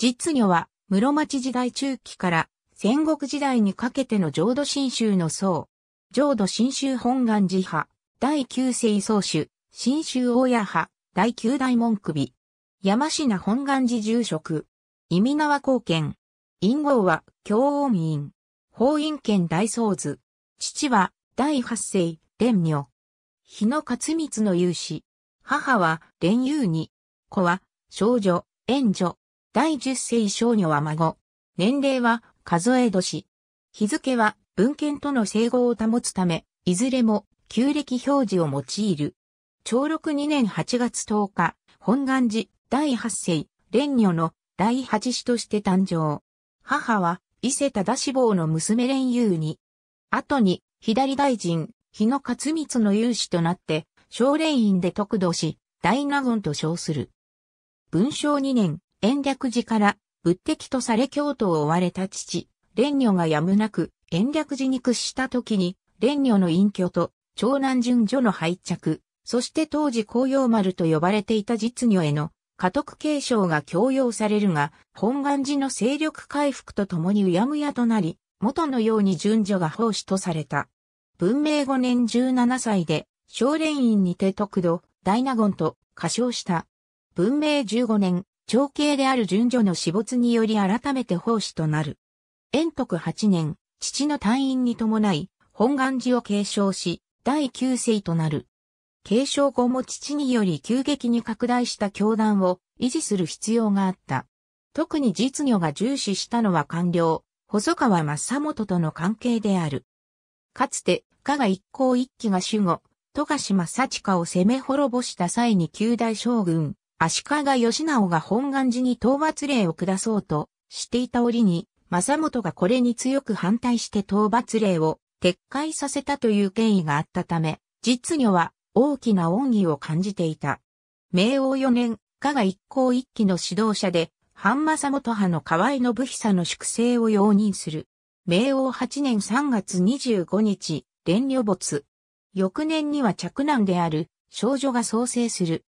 実女は、室町時代中期から戦国時代にかけての浄土真宗の僧。浄土真宗本願寺派、第九世宗主、真宗大谷派、第九大門首。山品本願寺住職。意味縄貢献。陰号は、京王民。法院県大僧図。父は、第八世、蓮女。日野勝光の勇士。母は、蓮友に。子は、少女、援助。第十世少女は孫。年齢は数え年。日付は文献との整合を保つため、いずれも旧暦表示を用いる。長禄2年8月10日、本願寺第八世、蓮女の第八子として誕生。母は伊勢忠志望の娘蓮優に。後に左大臣、日野勝光の勇士となって、少蓮院で得度し、大納言と称する。文章2年、延暦寺から仏敵とされ京都を追われた父、蓮女がやむなく延暦寺に屈した時に、蓮女の隠居と長男順序の廃着、そして当時紅葉丸と呼ばれていた実女への家督継承が強要されるが、本願寺の勢力回復とともにうやむやとなり、元のように順序が奉仕とされた。文明5年17歳で、少年院にて得度、大納言と歌唱した。文明15年、長兄である順序の死没により改めて奉仕となる。延徳8年、父の退院に伴い、本願寺を継承し、第9世となる。継承後も父により急激に拡大した教団を維持する必要があった。特に実業が重視したのは官僚、細川正元との関係である。かつて、加賀一行一揆が守護、富樫正親を攻め滅ぼした際に旧大将軍、足利義直が本願寺に討伐令を下そうとしていた折に、政元がこれに強く反対して討伐令を撤回させたという権威があったため、実女は大きな恩義を感じていた。明王四年、加賀一行一揆の指導者で、半政元派の河合信久の粛清を容認する。明王八年三月二十五日、連女没。翌年には嫡男である少女が創生する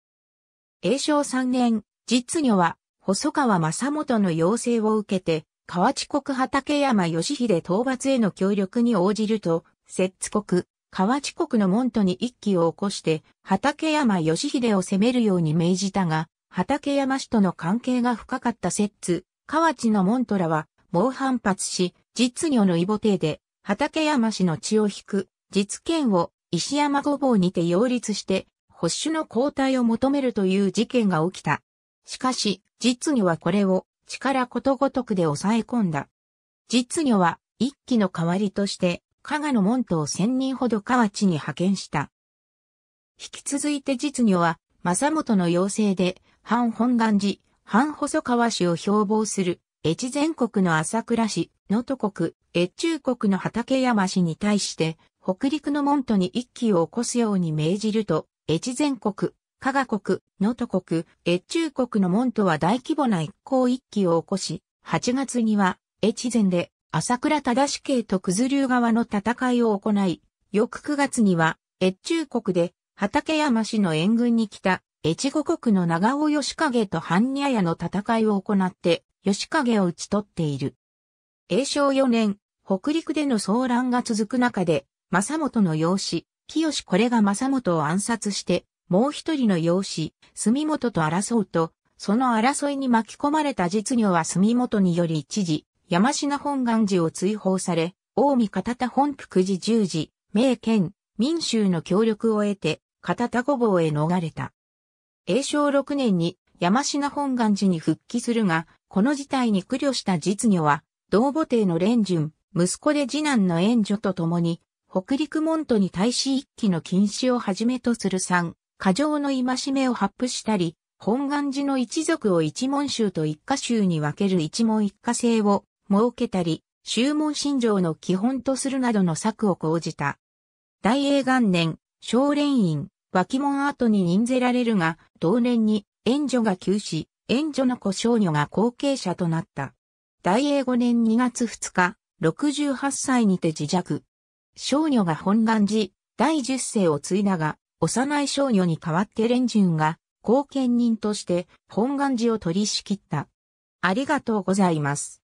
永正3年、実女は、細川正元の要請を受けて、河内国畠山義秀討伐への協力に応じると、摂津国、河内国の門徒に一揆を起こして、畠山義秀を攻めるように命じたが、畠山氏との関係が深かった摂津、河内の門徒らは、猛反発し、実女の異母邸で、畠山氏の血を引く、実権を石山御坊にて擁立して、保守の交代を求めるという事件が起きた。しかし、実女はこれを力ことごとくで抑え込んだ。実女は一期の代わりとして、加賀の門徒を千人ほど河内に派遣した。引き続いて実女は、政元の要請で、反本願寺、反細川氏を標榜する、越前国の朝倉氏、能登国、越中国の畠山氏に対して、北陸の門徒に一揆を起こすように命じると、越前国、加賀国、能登国、越中国の門徒は大規模な一向一揆を起こし、8月には、越前で、朝倉忠志系と九頭竜側の戦いを行い、翌9月には、越中国で、畠山氏の援軍に来た、越後国の長尾義景と半若屋の戦いを行って、義景を討ち取っている。永正4年、北陸での騒乱が続く中で、政元の養子、清これが正元を暗殺して、もう一人の養子、住元と争うと、その争いに巻き込まれた実女は住元により一時、山品本願寺を追放され、近江片田本福寺十寺、名県、民衆の協力を得て、片田御坊へ逃れた。永正六年に山品本願寺に復帰するが、この事態に苦慮した実女は、同母帝の蓮順、息子で次男の援助と共に、北陸門徒に対し一揆の禁止をはじめとする三、過剰の戒めを発布したり、本願寺の一族を一門衆と一家衆に分ける一門一家制を設けたり、宗門信条の基本とするなどの策を講じた。大英元年、少連院、脇門後に任ぜられるが、同年に援助が休止、援助の子少女が後継者となった。大英5年2月2日、68歳にて自弱、少女が本願寺、第十世を継いだが、幼い少女に代わって蓮順が、後見人として本願寺を取り仕切った。ありがとうございます。